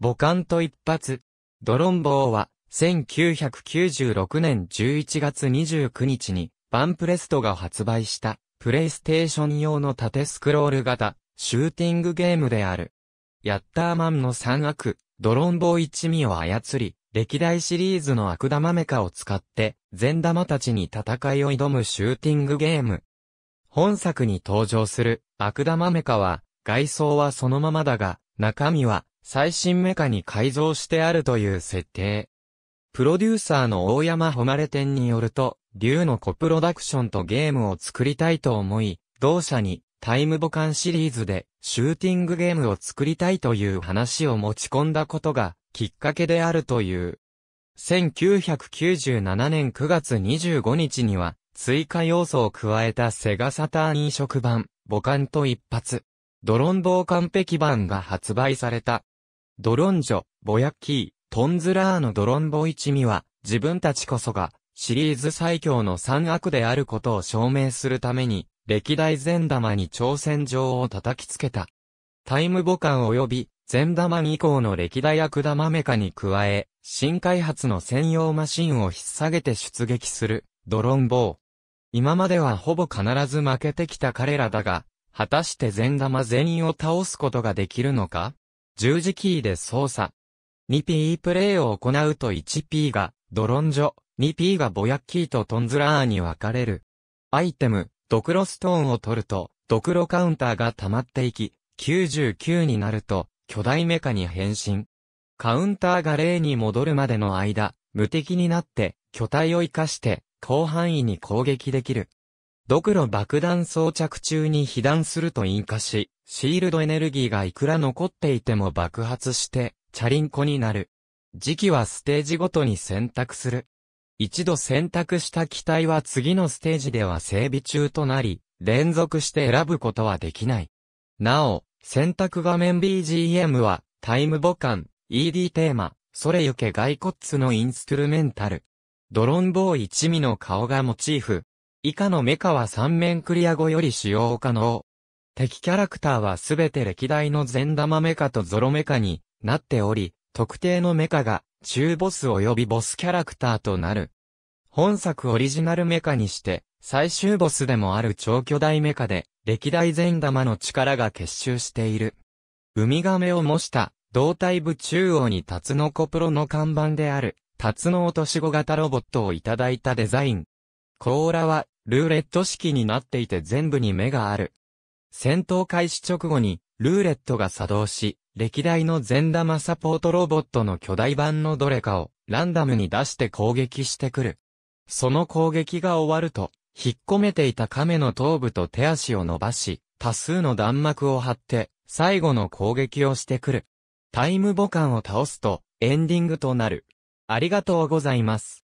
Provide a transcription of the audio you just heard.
母艦と一発。ドロンボーは、1996年11月29日に、バンプレストが発売した、プレイステーション用の縦スクロール型、シューティングゲームである。ヤッターマンの三悪、ドロンボー一味を操り、歴代シリーズの悪玉メカを使って、善玉たちに戦いを挑むシューティングゲーム。本作に登場する悪玉メカは、外装はそのままだが、中身は最新メカに改造してあるという設定。プロデューサーの大山誉店によると、竜のコプロダクションとゲームを作りたいと思い、同社にタイムボカンシリーズでシューティングゲームを作りたいという話を持ち込んだことがきっかけであるという。1997年9月25日には追加要素を加えたセガサターン移植版、ボカンと一発、ドロンボー完璧版が発売された。ドロンジョ、ボヤッキー、トンズラーのドロンボ一味は、自分たちこそが、シリーズ最強の三悪であることを証明するために、歴代善玉に挑戦状を叩きつけた。タイムボカン及び、善玉以降の歴代悪玉メカに加え、新開発の専用マシンを引っ提げて出撃する、ドロンボー。今まではほぼ必ず負けてきた彼らだが、果たして善玉全員を倒すことができるのか十字キーで操作。2P プレイを行うと 1P がドロンジョ、2P がボヤッキーとトンズラーに分かれる。アイテム、ドクロストーンを取ると、ドクロカウンターが溜まっていき、99になると、巨大メカに変身。カウンターが0に戻るまでの間、無敵になって、巨体を活かして、広範囲に攻撃できる。ドクロ爆弾装着中に被弾すると引火し、シールドエネルギーがいくら残っていても爆発して、チャリンコになる。時期はステージごとに選択する。一度選択した機体は次のステージでは整備中となり、連続して選ぶことはできない。なお、選択画面 BGM は、タイムボカン、ED テーマ、それゆけ骸骨のインストゥルメンタル。ドロンボー一味の顔がモチーフ、以下のメカは3面クリア後より使用可能。敵キャラクターはすべて歴代の善玉メカとゾロメカになっており、特定のメカが中ボス及びボスキャラクターとなる。本作オリジナルメカにして、最終ボスでもある超巨大メカで、歴代善玉の力が結集している。ウミガメを模した、胴体部中央にタツノコプロの看板である、タツノ落とし子型ロボットをいただいたデザイン。甲羅は、ルーレット式になっていて全部に目がある。戦闘開始直後に、ルーレットが作動し、歴代の善玉サポートロボットの巨大版のどれかを、ランダムに出して攻撃してくる。その攻撃が終わると、引っ込めていた亀の頭部と手足を伸ばし、多数の弾幕を張って、最後の攻撃をしてくる。タイムボカンを倒すと、エンディングとなる。ありがとうございます。